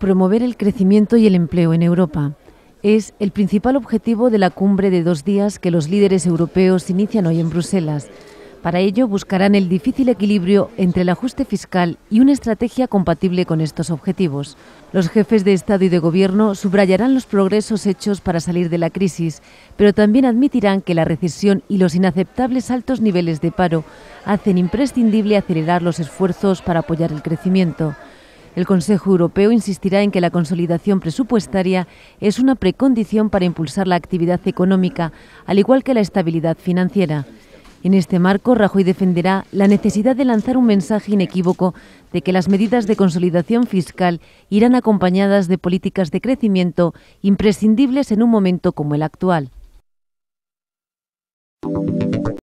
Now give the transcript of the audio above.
promover el crecimiento y el empleo en Europa. Es el principal objetivo de la cumbre de dos días que los líderes europeos inician hoy en Bruselas. Para ello buscarán el difícil equilibrio entre el ajuste fiscal y una estrategia compatible con estos objetivos. Los jefes de Estado y de Gobierno subrayarán los progresos hechos para salir de la crisis, pero también admitirán que la recesión y los inaceptables altos niveles de paro hacen imprescindible acelerar los esfuerzos para apoyar el crecimiento. El Consejo Europeo insistirá en que la consolidación presupuestaria es una precondición para impulsar la actividad económica, al igual que la estabilidad financiera. En este marco, Rajoy defenderá la necesidad de lanzar un mensaje inequívoco de que las medidas de consolidación fiscal irán acompañadas de políticas de crecimiento imprescindibles en un momento como el actual.